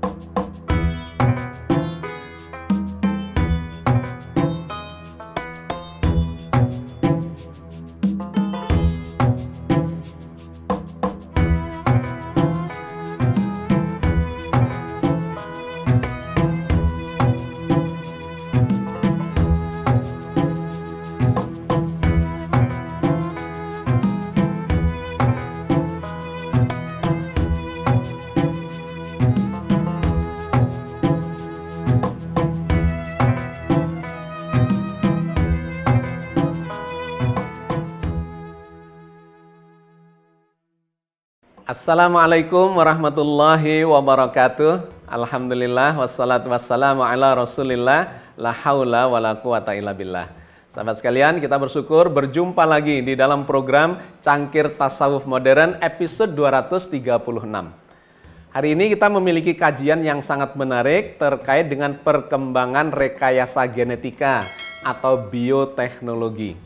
Thank you. Assalamualaikum warahmatullahi wabarakatuh. Alhamdulillah wassalatu wassalamu ala Rasulillah. La haula wala quwata illa billah. Sahabat sekalian, kita bersyukur berjumpa lagi di dalam program Cangkir Tasawuf Modern episode 236. Hari ini kita memiliki kajian yang sangat menarik terkait dengan perkembangan rekayasa genetika atau bioteknologi.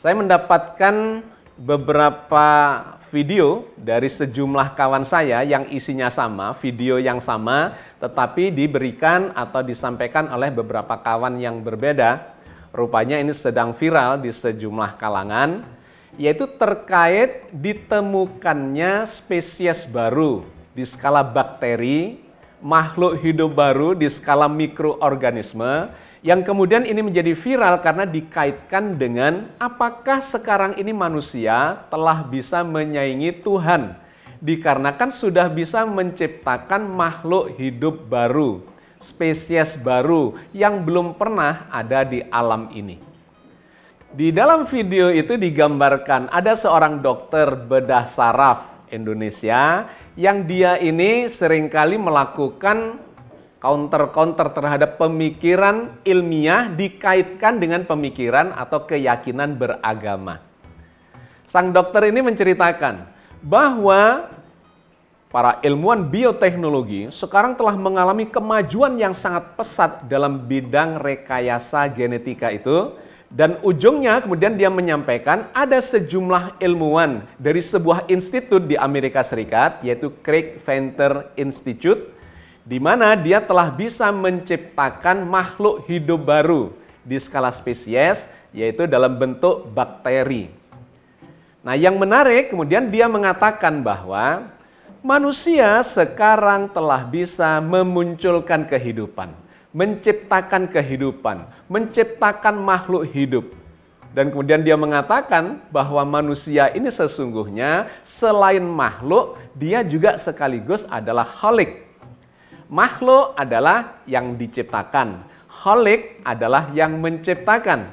Saya mendapatkan beberapa video dari sejumlah kawan saya yang isinya sama, video yang sama, tetapi diberikan atau disampaikan oleh beberapa kawan yang berbeda. Rupanya ini sedang viral di sejumlah kalangan, yaitu terkait ditemukannya spesies baru di skala bakteri, makhluk hidup baru di skala mikroorganisme yang kemudian ini menjadi viral karena dikaitkan dengan apakah sekarang ini manusia telah bisa menyaingi Tuhan dikarenakan sudah bisa menciptakan makhluk hidup baru, spesies baru yang belum pernah ada di alam ini. Di dalam video itu digambarkan ada seorang dokter bedah saraf Indonesia yang dia ini seringkali melakukan counter-counter terhadap pemikiran ilmiah dikaitkan dengan pemikiran atau keyakinan beragama. Sang dokter ini menceritakan bahwa para ilmuwan bioteknologi sekarang telah mengalami kemajuan yang sangat pesat dalam bidang rekayasa genetika itu dan ujungnya kemudian dia menyampaikan ada sejumlah ilmuwan dari sebuah institut di Amerika Serikat yaitu Craig Venter Institute di mana dia telah bisa menciptakan makhluk hidup baru di skala spesies, yaitu dalam bentuk bakteri. Nah, yang menarik, kemudian dia mengatakan bahwa manusia sekarang telah bisa memunculkan kehidupan, menciptakan kehidupan, menciptakan makhluk hidup. Dan kemudian dia mengatakan bahwa manusia ini sesungguhnya selain makhluk, dia juga sekaligus adalah holik, Makhluk adalah yang diciptakan. Holik adalah yang menciptakan.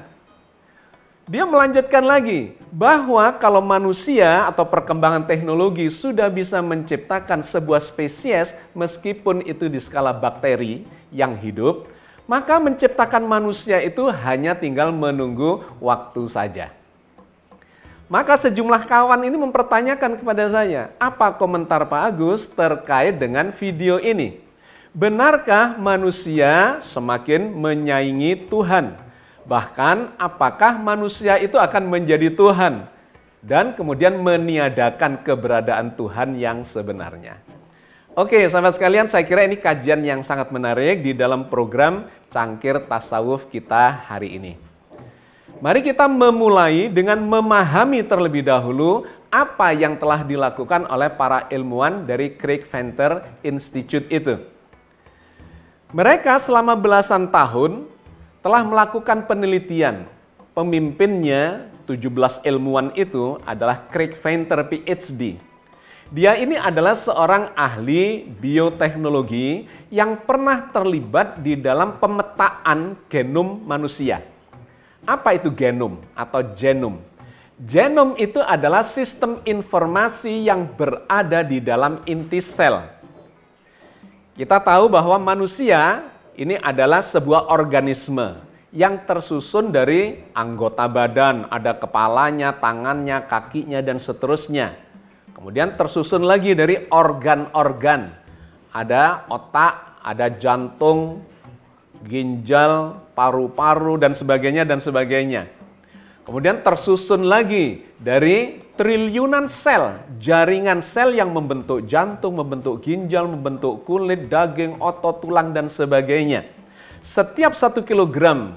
Dia melanjutkan lagi bahwa kalau manusia atau perkembangan teknologi sudah bisa menciptakan sebuah spesies meskipun itu di skala bakteri yang hidup, maka menciptakan manusia itu hanya tinggal menunggu waktu saja. Maka sejumlah kawan ini mempertanyakan kepada saya, apa komentar Pak Agus terkait dengan video ini? benarkah manusia semakin menyaingi Tuhan? Bahkan apakah manusia itu akan menjadi Tuhan? Dan kemudian meniadakan keberadaan Tuhan yang sebenarnya. Oke, sahabat sekalian, saya kira ini kajian yang sangat menarik di dalam program Cangkir Tasawuf kita hari ini. Mari kita memulai dengan memahami terlebih dahulu apa yang telah dilakukan oleh para ilmuwan dari Craig Venter Institute itu. Mereka selama belasan tahun telah melakukan penelitian. Pemimpinnya, 17 ilmuwan itu adalah Craig Venter PhD. Dia ini adalah seorang ahli bioteknologi yang pernah terlibat di dalam pemetaan genom manusia. Apa itu genom atau genom? Genom itu adalah sistem informasi yang berada di dalam inti sel kita tahu bahwa manusia ini adalah sebuah organisme yang tersusun dari anggota badan, ada kepalanya, tangannya, kakinya, dan seterusnya. Kemudian tersusun lagi dari organ-organ. Ada otak, ada jantung, ginjal, paru-paru, dan sebagainya, dan sebagainya. Kemudian tersusun lagi dari triliunan sel, jaringan sel yang membentuk jantung, membentuk ginjal, membentuk kulit, daging, otot, tulang, dan sebagainya. Setiap satu kilogram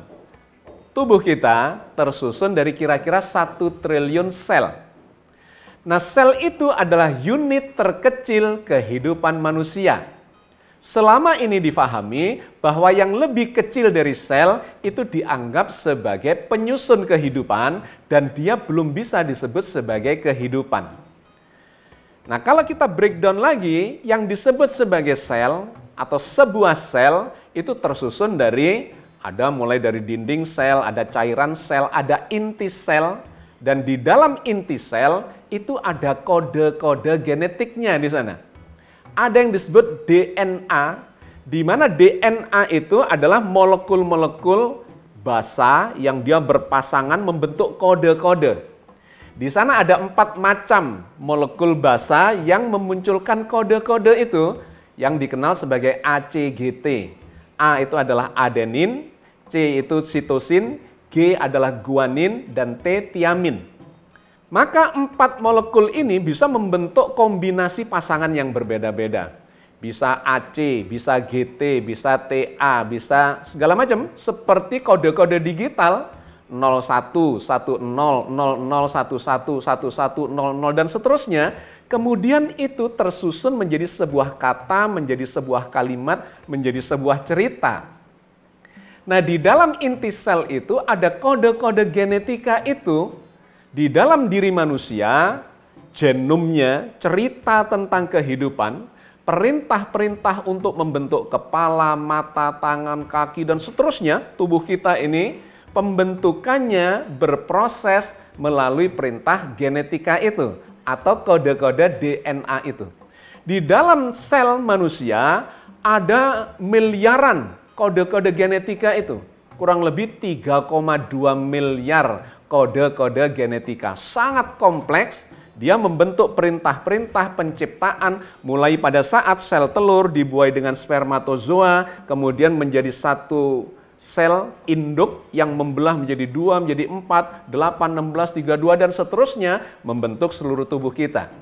tubuh kita tersusun dari kira-kira satu triliun sel. Nah sel itu adalah unit terkecil kehidupan manusia. Selama ini difahami bahwa yang lebih kecil dari sel itu dianggap sebagai penyusun kehidupan dan dia belum bisa disebut sebagai kehidupan. Nah, kalau kita breakdown lagi, yang disebut sebagai sel atau sebuah sel itu tersusun dari ada mulai dari dinding sel, ada cairan sel, ada inti sel dan di dalam inti sel itu ada kode-kode genetiknya di sana ada yang disebut DNA, di mana DNA itu adalah molekul-molekul basa yang dia berpasangan membentuk kode-kode. Di sana ada empat macam molekul basa yang memunculkan kode-kode itu yang dikenal sebagai ACGT. A itu adalah adenin, C itu sitosin, G adalah guanin, dan T tiamin. Maka empat molekul ini bisa membentuk kombinasi pasangan yang berbeda-beda. Bisa AC, bisa GT, bisa TA, bisa segala macam. Seperti kode-kode digital 01, 10, 00, 11, dan seterusnya. Kemudian itu tersusun menjadi sebuah kata, menjadi sebuah kalimat, menjadi sebuah cerita. Nah di dalam inti sel itu ada kode-kode genetika itu di dalam diri manusia, genomnya, cerita tentang kehidupan, perintah-perintah untuk membentuk kepala, mata, tangan, kaki, dan seterusnya, tubuh kita ini, pembentukannya berproses melalui perintah genetika itu, atau kode-kode DNA itu. Di dalam sel manusia, ada miliaran kode-kode genetika itu. Kurang lebih 3,2 miliar kode-kode genetika. Sangat kompleks, dia membentuk perintah-perintah penciptaan mulai pada saat sel telur dibuai dengan spermatozoa, kemudian menjadi satu sel induk yang membelah menjadi dua, menjadi empat, delapan, enam belas, tiga dua, dan seterusnya membentuk seluruh tubuh kita.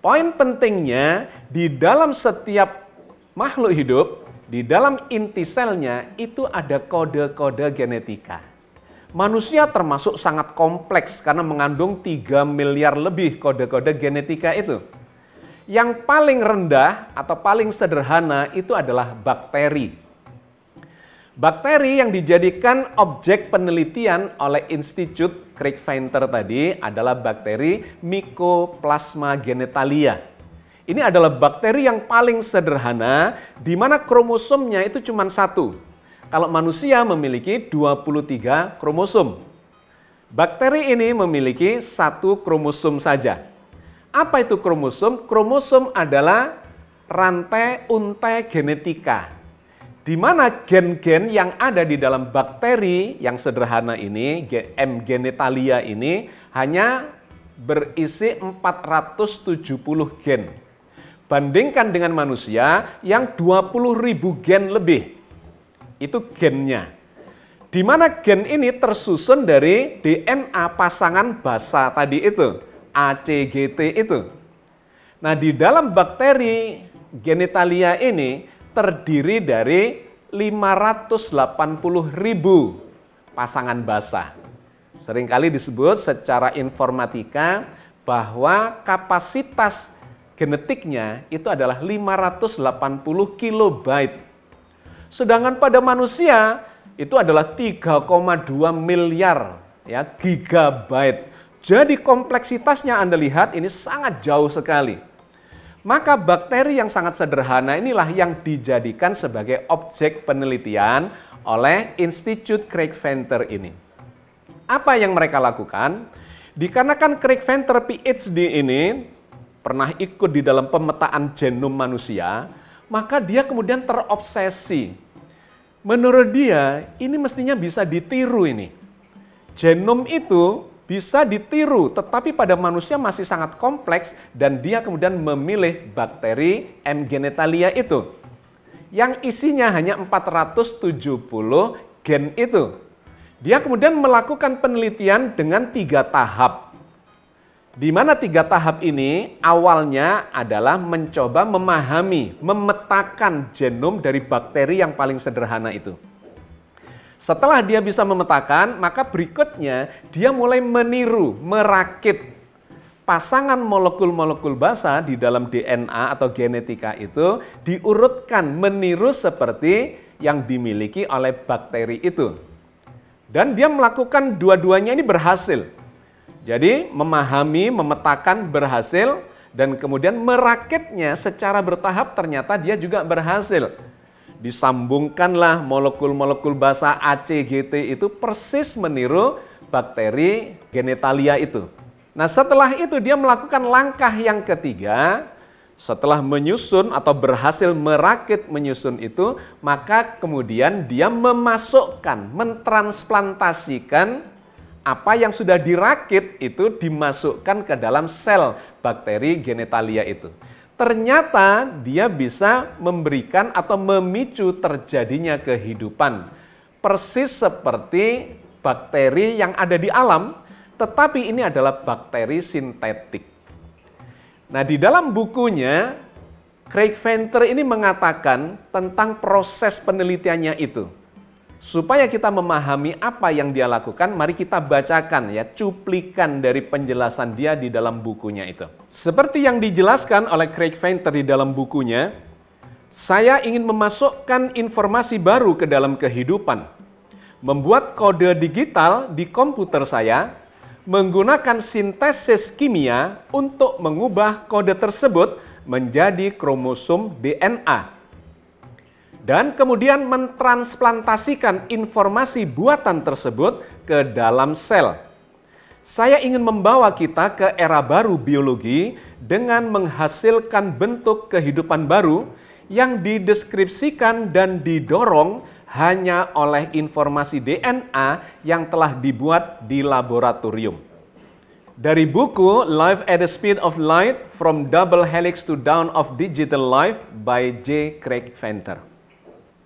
Poin pentingnya, di dalam setiap makhluk hidup, di dalam inti selnya itu ada kode-kode genetika. Manusia termasuk sangat kompleks karena mengandung 3 miliar lebih kode-kode genetika itu. Yang paling rendah atau paling sederhana itu adalah bakteri. Bakteri yang dijadikan objek penelitian oleh Institut Craig Venter tadi adalah bakteri Mycoplasma genitalia. Ini adalah bakteri yang paling sederhana di mana kromosomnya itu cuma satu kalau manusia memiliki 23 kromosom. Bakteri ini memiliki satu kromosom saja. Apa itu kromosom? Kromosom adalah rantai untai genetika. Di mana gen-gen yang ada di dalam bakteri yang sederhana ini, M. genitalia ini, hanya berisi 470 gen. Bandingkan dengan manusia yang 20.000 gen lebih. Itu gennya. Di mana gen ini tersusun dari DNA pasangan basa tadi itu, ACGT itu. Nah, di dalam bakteri genitalia ini terdiri dari 580.000 pasangan basa. Seringkali disebut secara informatika bahwa kapasitas genetiknya itu adalah 580 kilobyte Sedangkan pada manusia itu adalah 3,2 miliar ya gigabyte. Jadi kompleksitasnya Anda lihat ini sangat jauh sekali. Maka bakteri yang sangat sederhana inilah yang dijadikan sebagai objek penelitian oleh Institute Craig Venter ini. Apa yang mereka lakukan? Dikarenakan Craig Venter PhD ini pernah ikut di dalam pemetaan genom manusia, maka dia kemudian terobsesi. Menurut dia, ini mestinya bisa ditiru ini. Genom itu bisa ditiru, tetapi pada manusia masih sangat kompleks dan dia kemudian memilih bakteri M. genitalia itu. Yang isinya hanya 470 gen itu. Dia kemudian melakukan penelitian dengan tiga tahap di mana tiga tahap ini awalnya adalah mencoba memahami, memetakan genom dari bakteri yang paling sederhana itu. Setelah dia bisa memetakan, maka berikutnya dia mulai meniru, merakit pasangan molekul-molekul basa di dalam DNA atau genetika itu diurutkan meniru seperti yang dimiliki oleh bakteri itu. Dan dia melakukan dua-duanya ini berhasil. Jadi memahami, memetakan berhasil dan kemudian merakitnya secara bertahap ternyata dia juga berhasil. Disambungkanlah molekul-molekul basa ACGT itu persis meniru bakteri genitalia itu. Nah setelah itu dia melakukan langkah yang ketiga, setelah menyusun atau berhasil merakit menyusun itu, maka kemudian dia memasukkan, mentransplantasikan apa yang sudah dirakit itu dimasukkan ke dalam sel bakteri genitalia itu. Ternyata dia bisa memberikan atau memicu terjadinya kehidupan. Persis seperti bakteri yang ada di alam, tetapi ini adalah bakteri sintetik. Nah, di dalam bukunya Craig Venter ini mengatakan tentang proses penelitiannya itu Supaya kita memahami apa yang dia lakukan, mari kita bacakan ya cuplikan dari penjelasan dia di dalam bukunya itu. Seperti yang dijelaskan oleh Craig Venter di dalam bukunya, saya ingin memasukkan informasi baru ke dalam kehidupan. Membuat kode digital di komputer saya menggunakan sintesis kimia untuk mengubah kode tersebut menjadi kromosom DNA dan kemudian mentransplantasikan informasi buatan tersebut ke dalam sel. Saya ingin membawa kita ke era baru biologi dengan menghasilkan bentuk kehidupan baru yang dideskripsikan dan didorong hanya oleh informasi DNA yang telah dibuat di laboratorium. Dari buku Life at the Speed of Light From Double Helix to Down of Digital Life by J. Craig Venter.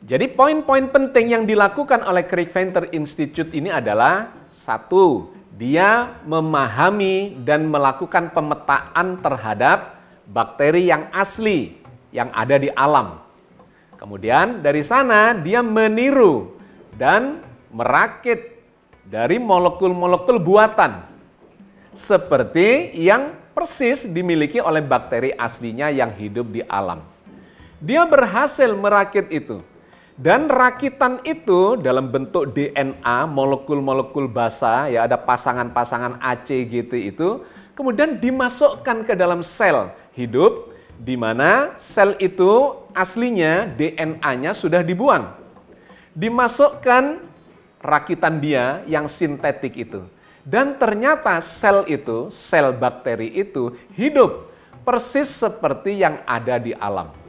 Jadi poin-poin penting yang dilakukan oleh Craig Venter Institute ini adalah satu, dia memahami dan melakukan pemetaan terhadap bakteri yang asli yang ada di alam. Kemudian dari sana dia meniru dan merakit dari molekul-molekul buatan seperti yang persis dimiliki oleh bakteri aslinya yang hidup di alam. Dia berhasil merakit itu dan rakitan itu dalam bentuk DNA, molekul-molekul basa, ya ada pasangan-pasangan ACGT itu, kemudian dimasukkan ke dalam sel hidup, di mana sel itu aslinya DNA-nya sudah dibuang. Dimasukkan rakitan dia yang sintetik itu. Dan ternyata sel itu, sel bakteri itu hidup persis seperti yang ada di alam.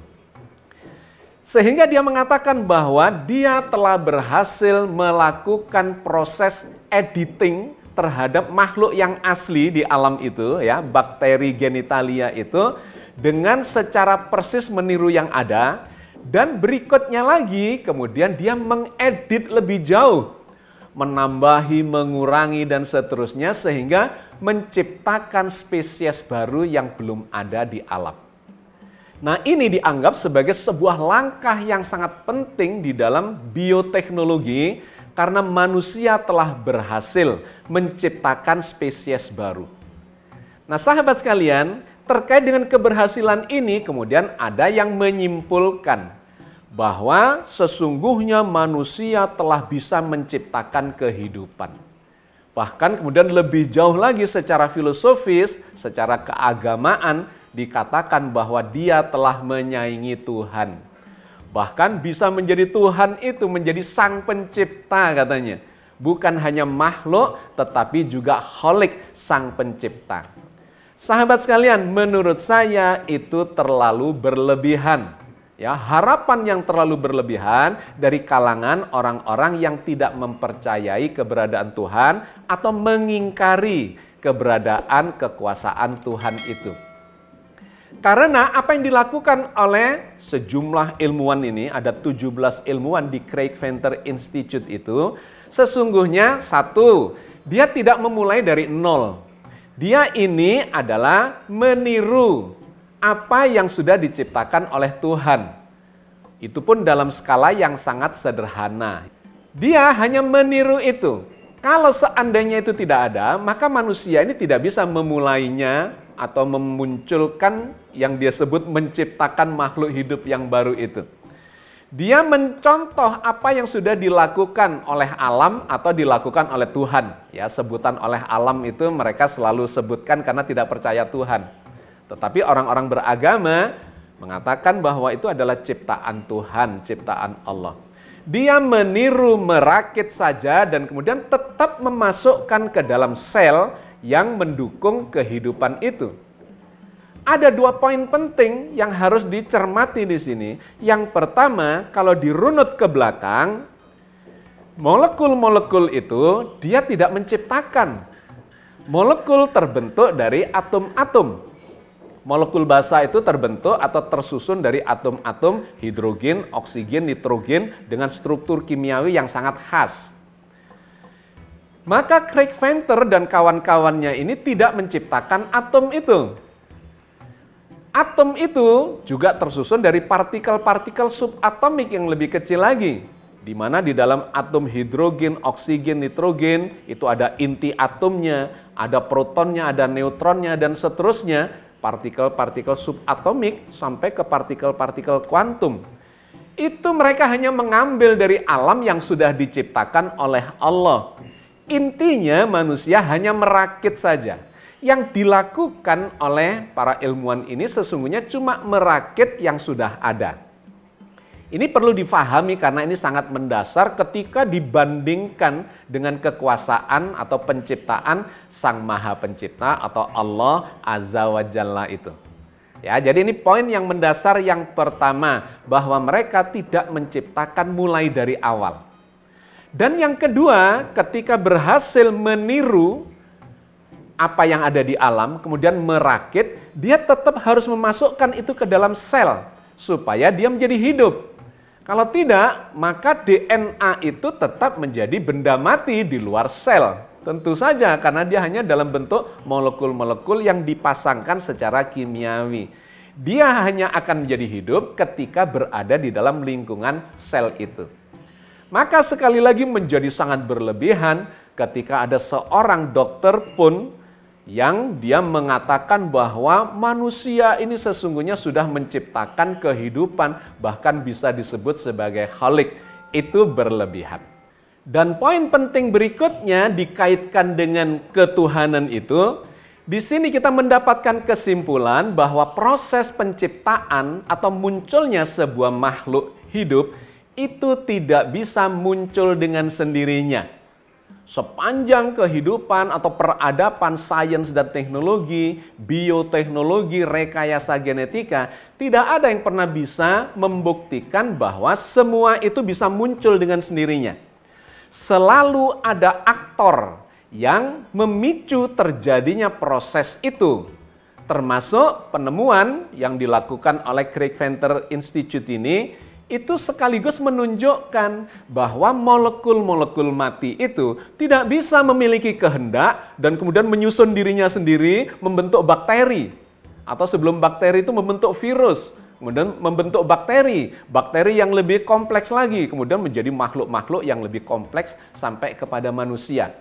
Sehingga dia mengatakan bahwa dia telah berhasil melakukan proses editing terhadap makhluk yang asli di alam itu ya, bakteri genitalia itu dengan secara persis meniru yang ada dan berikutnya lagi kemudian dia mengedit lebih jauh menambahi, mengurangi dan seterusnya sehingga menciptakan spesies baru yang belum ada di alam. Nah, ini dianggap sebagai sebuah langkah yang sangat penting di dalam bioteknologi karena manusia telah berhasil menciptakan spesies baru. Nah, sahabat sekalian, terkait dengan keberhasilan ini kemudian ada yang menyimpulkan bahwa sesungguhnya manusia telah bisa menciptakan kehidupan. Bahkan kemudian lebih jauh lagi secara filosofis, secara keagamaan, dikatakan bahwa dia telah menyaingi Tuhan. Bahkan bisa menjadi Tuhan itu menjadi sang pencipta katanya. Bukan hanya makhluk tetapi juga holik sang pencipta. Sahabat sekalian, menurut saya itu terlalu berlebihan. Ya, harapan yang terlalu berlebihan dari kalangan orang-orang yang tidak mempercayai keberadaan Tuhan atau mengingkari keberadaan kekuasaan Tuhan itu. Karena apa yang dilakukan oleh sejumlah ilmuwan ini, ada 17 ilmuwan di Craig Venter Institute itu, sesungguhnya satu, dia tidak memulai dari nol. Dia ini adalah meniru apa yang sudah diciptakan oleh Tuhan. Itu pun dalam skala yang sangat sederhana. Dia hanya meniru itu. Kalau seandainya itu tidak ada, maka manusia ini tidak bisa memulainya atau memunculkan yang dia sebut menciptakan makhluk hidup yang baru itu. Dia mencontoh apa yang sudah dilakukan oleh alam atau dilakukan oleh Tuhan. Ya, sebutan oleh alam itu mereka selalu sebutkan karena tidak percaya Tuhan. Tetapi orang-orang beragama mengatakan bahwa itu adalah ciptaan Tuhan, ciptaan Allah. Dia meniru merakit saja dan kemudian tetap memasukkan ke dalam sel yang mendukung kehidupan itu. Ada dua poin penting yang harus dicermati di sini. Yang pertama, kalau dirunut ke belakang, molekul-molekul itu dia tidak menciptakan. Molekul terbentuk dari atom-atom molekul basa itu terbentuk atau tersusun dari atom-atom hidrogen, oksigen, nitrogen dengan struktur kimiawi yang sangat khas. Maka Craig Venter dan kawan-kawannya ini tidak menciptakan atom itu. Atom itu juga tersusun dari partikel-partikel subatomik yang lebih kecil lagi. Di mana di dalam atom hidrogen, oksigen, nitrogen itu ada inti atomnya, ada protonnya, ada neutronnya dan seterusnya, partikel-partikel subatomik sampai ke partikel-partikel kuantum itu mereka hanya mengambil dari alam yang sudah diciptakan oleh Allah. Intinya manusia hanya merakit saja. Yang dilakukan oleh para ilmuwan ini sesungguhnya cuma merakit yang sudah ada. Ini perlu difahami karena ini sangat mendasar ketika dibandingkan dengan kekuasaan atau penciptaan Sang Maha Pencipta atau Allah Azza wa Jalla itu. Ya, jadi ini poin yang mendasar yang pertama bahwa mereka tidak menciptakan mulai dari awal. Dan yang kedua, ketika berhasil meniru apa yang ada di alam, kemudian merakit, dia tetap harus memasukkan itu ke dalam sel supaya dia menjadi hidup. Kalau tidak, maka DNA itu tetap menjadi benda mati di luar sel. Tentu saja karena dia hanya dalam bentuk molekul-molekul yang dipasangkan secara kimiawi. Dia hanya akan menjadi hidup ketika berada di dalam lingkungan sel itu. Maka sekali lagi menjadi sangat berlebihan ketika ada seorang dokter pun yang dia mengatakan bahwa manusia ini sesungguhnya sudah menciptakan kehidupan bahkan bisa disebut sebagai holik Itu berlebihan. Dan poin penting berikutnya dikaitkan dengan ketuhanan itu, di sini kita mendapatkan kesimpulan bahwa proses penciptaan atau munculnya sebuah makhluk hidup itu tidak bisa muncul dengan sendirinya. Sepanjang kehidupan atau peradaban sains dan teknologi, bioteknologi, rekayasa genetika, tidak ada yang pernah bisa membuktikan bahwa semua itu bisa muncul dengan sendirinya. Selalu ada aktor yang memicu terjadinya proses itu termasuk penemuan yang dilakukan oleh Craig Venter Institute ini itu sekaligus menunjukkan bahwa molekul-molekul mati itu tidak bisa memiliki kehendak dan kemudian menyusun dirinya sendiri membentuk bakteri. Atau sebelum bakteri itu membentuk virus, kemudian membentuk bakteri, bakteri yang lebih kompleks lagi, kemudian menjadi makhluk-makhluk yang lebih kompleks sampai kepada manusia.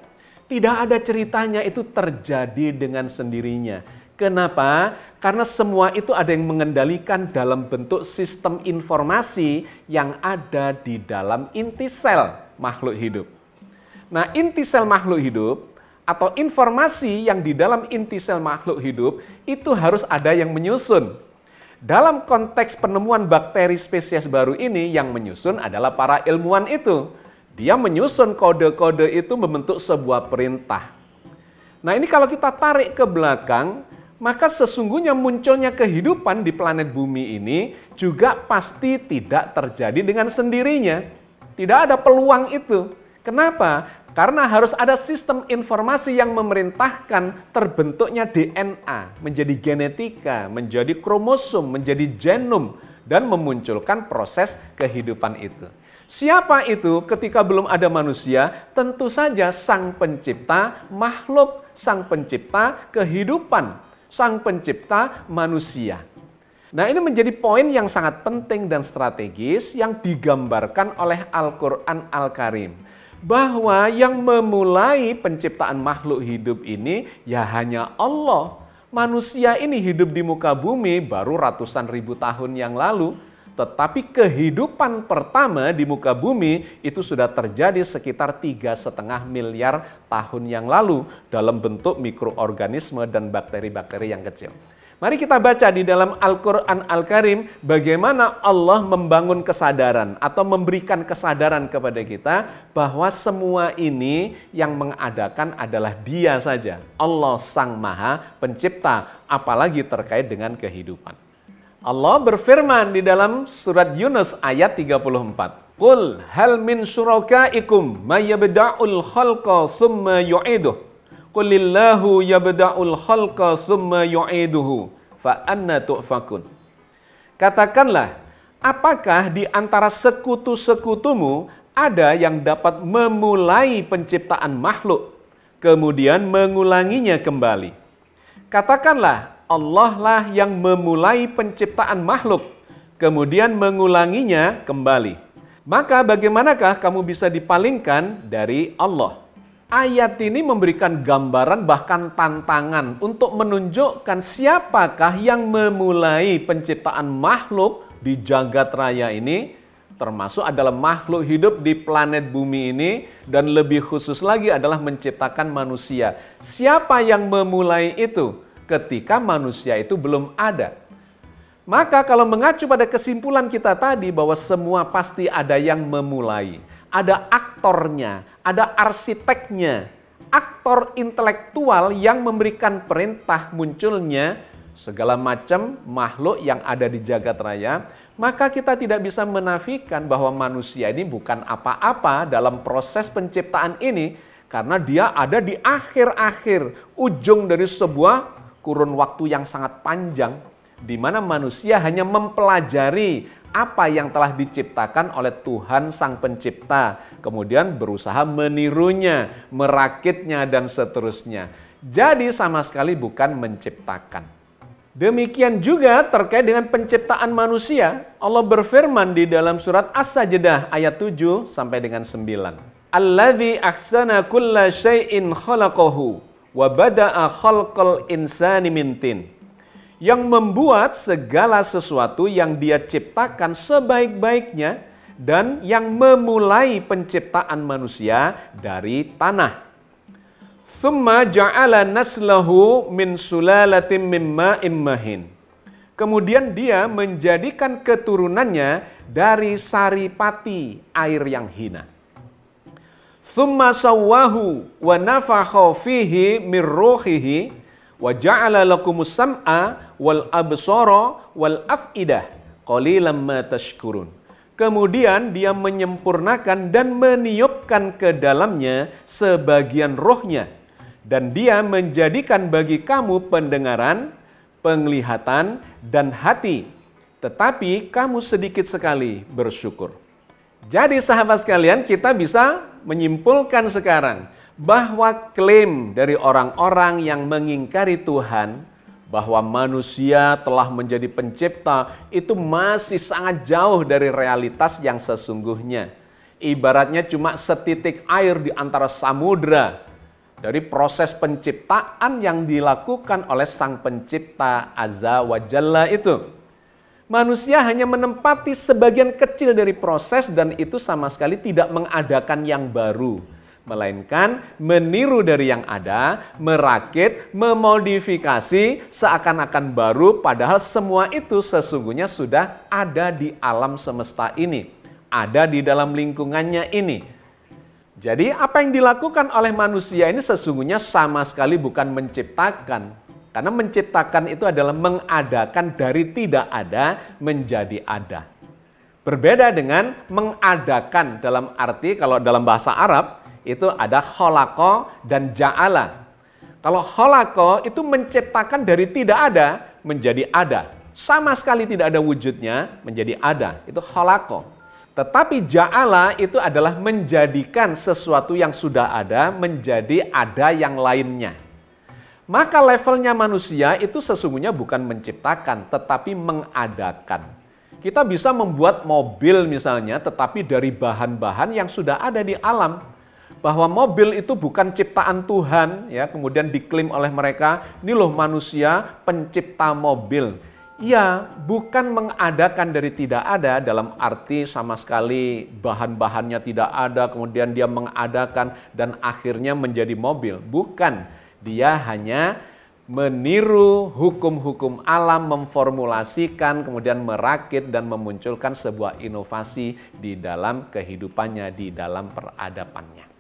Tidak ada ceritanya itu terjadi dengan sendirinya Kenapa? Karena semua itu ada yang mengendalikan dalam bentuk sistem informasi yang ada di dalam inti sel makhluk hidup. Nah, inti sel makhluk hidup atau informasi yang di dalam inti sel makhluk hidup itu harus ada yang menyusun. Dalam konteks penemuan bakteri spesies baru ini yang menyusun adalah para ilmuwan itu. Dia menyusun kode-kode itu membentuk sebuah perintah. Nah ini kalau kita tarik ke belakang, maka sesungguhnya munculnya kehidupan di planet bumi ini juga pasti tidak terjadi dengan sendirinya. Tidak ada peluang itu. Kenapa? Karena harus ada sistem informasi yang memerintahkan terbentuknya DNA, menjadi genetika, menjadi kromosom, menjadi genom, dan memunculkan proses kehidupan itu. Siapa itu ketika belum ada manusia? Tentu saja sang pencipta, makhluk, sang pencipta kehidupan sang pencipta manusia. Nah, ini menjadi poin yang sangat penting dan strategis yang digambarkan oleh Al-Qur'an Al-Karim bahwa yang memulai penciptaan makhluk hidup ini ya hanya Allah. Manusia ini hidup di muka bumi baru ratusan ribu tahun yang lalu tetapi kehidupan pertama di muka bumi itu sudah terjadi sekitar tiga setengah miliar tahun yang lalu dalam bentuk mikroorganisme dan bakteri-bakteri yang kecil. Mari kita baca di dalam Al-Quran Al-Karim bagaimana Allah membangun kesadaran atau memberikan kesadaran kepada kita bahwa semua ini yang mengadakan adalah dia saja. Allah Sang Maha Pencipta apalagi terkait dengan kehidupan. Allah berfirman di dalam surat Yunus ayat 34. Qul hal min syurakaikum mayyabda'ul khalqa thumma yu'iduh. Qulillahu yabda'ul khalqa thumma yu'iduhu. Fa anna tu'fakun. Katakanlah, apakah di antara sekutu-sekutumu ada yang dapat memulai penciptaan makhluk, kemudian mengulanginya kembali? Katakanlah, Allah lah yang memulai penciptaan makhluk, kemudian mengulanginya kembali. Maka bagaimanakah kamu bisa dipalingkan dari Allah? Ayat ini memberikan gambaran bahkan tantangan untuk menunjukkan siapakah yang memulai penciptaan makhluk di jagat raya ini termasuk adalah makhluk hidup di planet bumi ini dan lebih khusus lagi adalah menciptakan manusia. Siapa yang memulai itu? ketika manusia itu belum ada. Maka kalau mengacu pada kesimpulan kita tadi bahwa semua pasti ada yang memulai, ada aktornya, ada arsiteknya, aktor intelektual yang memberikan perintah munculnya segala macam makhluk yang ada di jagat raya, maka kita tidak bisa menafikan bahwa manusia ini bukan apa-apa dalam proses penciptaan ini karena dia ada di akhir-akhir ujung dari sebuah kurun waktu yang sangat panjang di mana manusia hanya mempelajari apa yang telah diciptakan oleh Tuhan Sang Pencipta, kemudian berusaha menirunya, merakitnya, dan seterusnya. Jadi, sama sekali bukan menciptakan. Demikian juga terkait dengan penciptaan manusia. Allah berfirman di dalam surat As-Sajdah ayat 7 sampai dengan 9. Alladzi aksana kulla syai'in khalaqahu Wabadaa khalqal insani mintin yang membuat segala sesuatu yang dia ciptakan sebaik-baiknya dan yang memulai penciptaan manusia dari tanah. Thumma ja'ala naslahu min sulalatim mimma immahin. Kemudian dia menjadikan keturunannya dari saripati air yang hina. Thumma sawwahu wa nafakha fihi min ruhihi wa ja'ala lakumus sam'a wal absara wal af'idah qalilan ma tashkurun. Kemudian dia menyempurnakan dan meniupkan ke dalamnya sebagian rohnya. Dan dia menjadikan bagi kamu pendengaran, penglihatan, dan hati. Tetapi kamu sedikit sekali bersyukur. Jadi sahabat sekalian kita bisa menyimpulkan sekarang bahwa klaim dari orang-orang yang mengingkari Tuhan bahwa manusia telah menjadi pencipta itu masih sangat jauh dari realitas yang sesungguhnya. Ibaratnya cuma setitik air di antara samudra dari proses penciptaan yang dilakukan oleh Sang Pencipta Azza wa Jalla itu. Manusia hanya menempati sebagian kecil dari proses dan itu sama sekali tidak mengadakan yang baru. Melainkan meniru dari yang ada, merakit, memodifikasi seakan-akan baru padahal semua itu sesungguhnya sudah ada di alam semesta ini. Ada di dalam lingkungannya ini. Jadi apa yang dilakukan oleh manusia ini sesungguhnya sama sekali bukan menciptakan, karena menciptakan itu adalah mengadakan dari tidak ada menjadi ada. Berbeda dengan mengadakan dalam arti kalau dalam bahasa Arab itu ada kholako dan ja'ala. Kalau kholako itu menciptakan dari tidak ada menjadi ada. Sama sekali tidak ada wujudnya menjadi ada. Itu kholako. Tetapi ja'ala itu adalah menjadikan sesuatu yang sudah ada menjadi ada yang lainnya. Maka levelnya manusia itu sesungguhnya bukan menciptakan, tetapi mengadakan. Kita bisa membuat mobil misalnya, tetapi dari bahan-bahan yang sudah ada di alam. Bahwa mobil itu bukan ciptaan Tuhan, ya kemudian diklaim oleh mereka, ini loh manusia pencipta mobil. Ya, bukan mengadakan dari tidak ada dalam arti sama sekali bahan-bahannya tidak ada, kemudian dia mengadakan dan akhirnya menjadi mobil. Bukan dia hanya meniru hukum-hukum alam, memformulasikan, kemudian merakit dan memunculkan sebuah inovasi di dalam kehidupannya, di dalam peradabannya.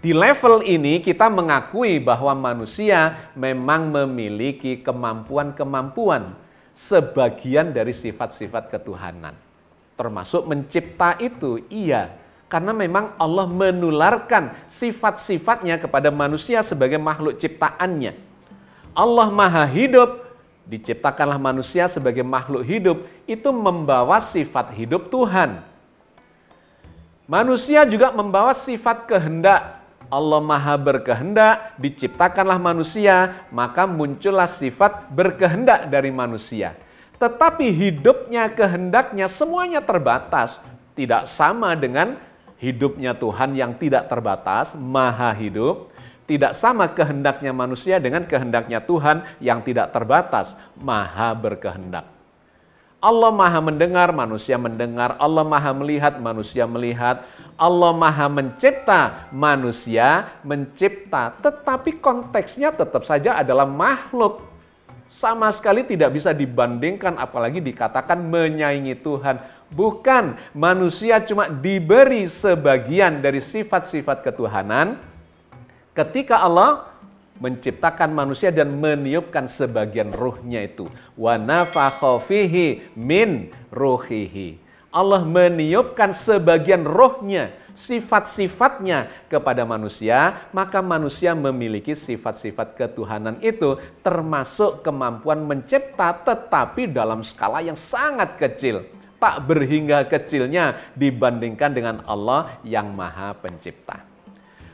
Di level ini kita mengakui bahwa manusia memang memiliki kemampuan-kemampuan sebagian dari sifat-sifat ketuhanan. Termasuk mencipta itu, iya karena memang Allah menularkan sifat-sifatnya kepada manusia sebagai makhluk ciptaannya. Allah maha hidup, diciptakanlah manusia sebagai makhluk hidup, itu membawa sifat hidup Tuhan. Manusia juga membawa sifat kehendak. Allah maha berkehendak, diciptakanlah manusia, maka muncullah sifat berkehendak dari manusia. Tetapi hidupnya, kehendaknya, semuanya terbatas. Tidak sama dengan hidupnya Tuhan yang tidak terbatas, maha hidup, tidak sama kehendaknya manusia dengan kehendaknya Tuhan yang tidak terbatas, maha berkehendak. Allah maha mendengar, manusia mendengar, Allah maha melihat, manusia melihat, Allah maha mencipta, manusia mencipta. Tetapi konteksnya tetap saja adalah makhluk. Sama sekali tidak bisa dibandingkan apalagi dikatakan menyaingi Tuhan Bukan manusia cuma diberi sebagian dari sifat-sifat ketuhanan ketika Allah menciptakan manusia dan meniupkan sebagian ruhnya itu. Wa fihi min ruhihi. Allah meniupkan sebagian rohnya, sifat-sifatnya kepada manusia, maka manusia memiliki sifat-sifat ketuhanan itu termasuk kemampuan mencipta tetapi dalam skala yang sangat kecil tak berhingga kecilnya dibandingkan dengan Allah yang Maha Pencipta.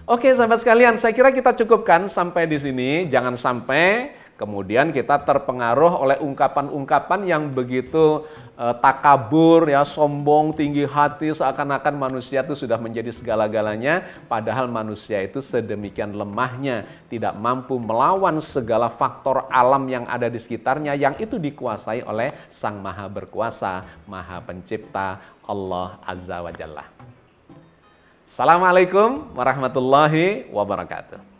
Oke, sahabat sekalian, saya kira kita cukupkan sampai di sini. Jangan sampai kemudian kita terpengaruh oleh ungkapan-ungkapan yang begitu Eh, takabur ya sombong tinggi hati seakan-akan manusia itu sudah menjadi segala-galanya padahal manusia itu sedemikian lemahnya tidak mampu melawan segala faktor alam yang ada di sekitarnya yang itu dikuasai oleh Sang Maha Berkuasa Maha Pencipta Allah Azza wa Jalla. Assalamualaikum warahmatullahi wabarakatuh.